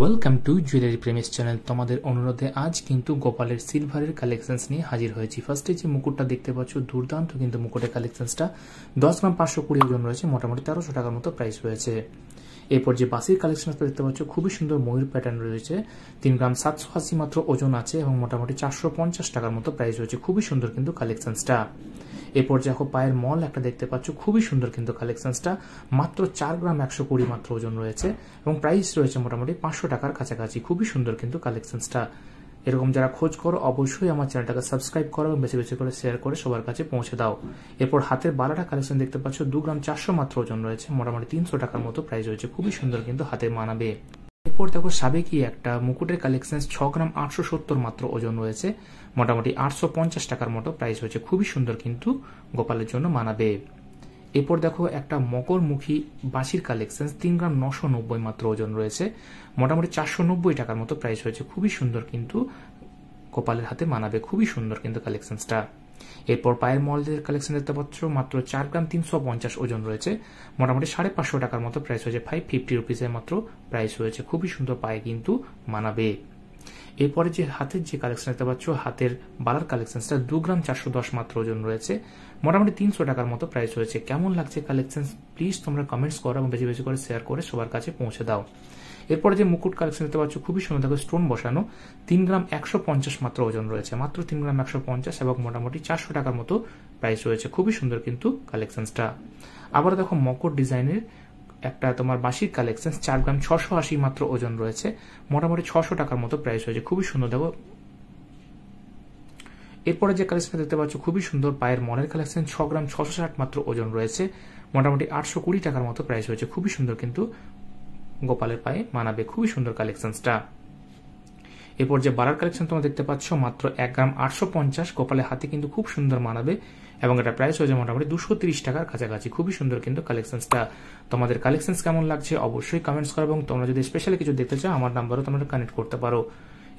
welcome to jewellery premise channel তোমাদের অনুরোধে আজ কিন্তু গোপালের সিলভারের কালেকশনস নিয়ে হাজির হয়েছি ফার্স্টে যে মুকুটটা দেখতে পাচ্ছ দুর্দান্ত কিন্তু মুকুটের কালেকশনসটা দশ গ্রাম পাঁচশো কুড়ি গ্রাম রয়েছে মোটামুটি তেরোশো টাকার মতো প্রাইস রয়েছে এরপর যে বাসির কালেকশনটা দেখতে পাচ্ছ খুবই সুন্দর ময়ূর প্যাটার্ন রয়েছে তিন গ্রাম সাতশো আশি মাত্র ওজন আছে এবং মোটামুটি চারশো পঞ্চাশ টাকার মতো প্রাইস রয়েছে খুবই সুন্দর কিন্তু কালেকশনসটা এরপর দেখো পায়ের মল একটা দেখতে পাচ্ছ খুবই সুন্দর কিন্তু কালেকশনসটা মাত্র চার গ্রাম একশো কুড়ি মাত্র ওজন রয়েছে এবং প্রাইস রয়েছে মোটামুটি পাঁচশো টাকার কাছাকাছি খুবই সুন্দর কিন্তু কালেকশনসটা এরকম যারা খোঁজ করো অবশ্যই আমার চ্যানেলটাকে সাবস্ক্রাইব করো এবং বেশি বেশি করে শেয়ার করে সবার কাছে পৌঁছে দাও এরপর হাতের বালাটা কালেকশন দেখতে পাচ্ছ দু গ্রাম চারশো মাত্র ওজন রয়েছে মোটামুটি তিনশো টাকার মতো প্রাইস রয়েছে খুবই সুন্দর কিন্তু হাতে মানাবে এরপর দেখো সাবেকি একটা মুকুটের কালেকশন ছ গ্রাম আটশো সত্তর মাত্র ওজন রয়েছে মোটামুটি আটশো পঞ্চাশ টাকার মতো প্রাইস হয়েছে খুবই সুন্দর কিন্তু গোপালের জন্য মানাবে এরপর দেখো একটা মকরমুখী বাঁশির কালেকশন তিন গ্রাম নশো নব্বই মাত্র ওজন রয়েছে মোটামুটি চারশো নব্বই টাকার মতো প্রাইস হয়েছে খুবই সুন্দর কিন্তু গোপালের হাতে মানাবে খুবই সুন্দর কিন্তু কালেকশনটা এরপর পায়ের মলদের কালেকশন দেখতে পাচ্ছ মাত্র চার গ্রাম তিনশো পঞ্চাশ ওজন রয়েছে মোটামুটি সাড়ে পাঁচশো টাকার মতো প্রাইস হয়েছে ফাইভ ফিফটি রুপিসের মাত্র প্রাইস হয়েছে খুবই সুন্দর পায়ে কিন্তু মানাবে এরপরে যে হাতের যে কালেকশন দেখতে পাচ্ছ হাতের বালার কালেকশনটা দু গ্রাম চারশো দশ মাত্র ওজন রয়েছে মোটামুটি তিনশো টাকার মতো প্রাইস রয়েছে কেমন লাগছে কালেকশন প্লিজ তোমরা কমেন্টস করো এবং বেশি বেশি করে শেয়ার করে সবার কাছে পৌঁছে দাও এরপরে যে মুকুট কালেকশন দেখতে পাচ্ছ খুবই সুন্দর দেখো স্টোন বসানো তিন গ্রাম একশো পঞ্চাশ মাত্র ওজন রয়েছে মাত্র তিন গ্রাম একশো পঞ্চাশ এবং মোটামুটি চারশো টাকার মতো প্রাইস রয়েছে খুবই সুন্দর কিন্তু কালেকশনসটা আবার দেখো মকর ডিজাইনের একটা তোমার বাসির কালেকশন চার গ্রাম ছশো আশি মাত্র ওজন রয়েছে মোটামুটি ছশো টাকার মতো প্রাইস হয়েছে খুবই সুন্দর দেখো এরপরে যে কালেকশনটা দেখতে পাচ্ছ খুবই সুন্দর পায়ের মনের কালেকশন ছ গ্রাম ছশো ষাট মাত্র ওজন রয়েছে মোটামুটি আটশো কুড়ি টাকার মতো প্রাইস হয়েছে খুবই সুন্দর কিন্তু গোপালের পায়ে মানাবে খুবই সুন্দর কালেকশনটা এরপর যে বারার কালেকশন তোমরা দেখতে পাচ্ছ মাত্র এক গ্রাম আটশো পঞ্চাশ কপালে হাতে কিন্তু খুব সুন্দর মানাবে এবং এটা প্রাইস হয়ে মোটামুটি দুশো তিরিশ টাকার কাছাকাছি খুবই সুন্দর কিন্তু কালেকশনসটা তোমাদের কালেকশনস কেমন লাগছে অবশ্যই কমেন্টস করো এবং তোমরা যদি স্পেশালি কিছু দেখতে চাও আমার নাম্বারও তোমরা কানেক্ট করতে পারো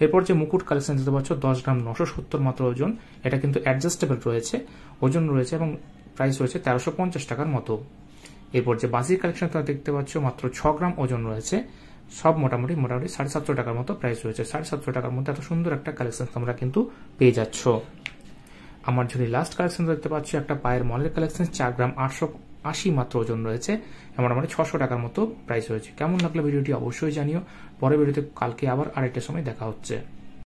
এরপর যে মুকুট কালেকশন দেখতে পাচ্ছ দশ গ্রাম নশো সত্তর মাত্র ওজন এটা কিন্তু অ্যাডজাস্টেবল রয়েছে ওজন রয়েছে এবং প্রাইস রয়েছে তেরোশো পঞ্চাশ টাকার মতো এরপর যে বাসির কালেকশন তোমরা দেখতে পাচ্ছ মাত্র ছ গ্রাম ওজন রয়েছে সব মোটামুটি মোটামুটি সাড়ে সাতশো টাকার মতো প্রাইস রয়েছে সাড়ে সাতশো টাকার মধ্যে এত সুন্দর একটা কালেকশন তোমরা কিন্তু পেয়ে যাচ্ছ আমার যদি লাস্ট কালেকশন দেখতে পাচ্ছ একটা পায়ের মলের কালেকশন চার গ্রাম আটশো আশি মাত্র ওজন রয়েছে মোটামুটি ছশো টাকার মতো প্রাইস রয়েছে কেমন লাগলো ভিডিওটি অবশ্যই জানিও পরে ভিডিওতে কালকে আবার আড়াইটার সময় দেখা হচ্ছে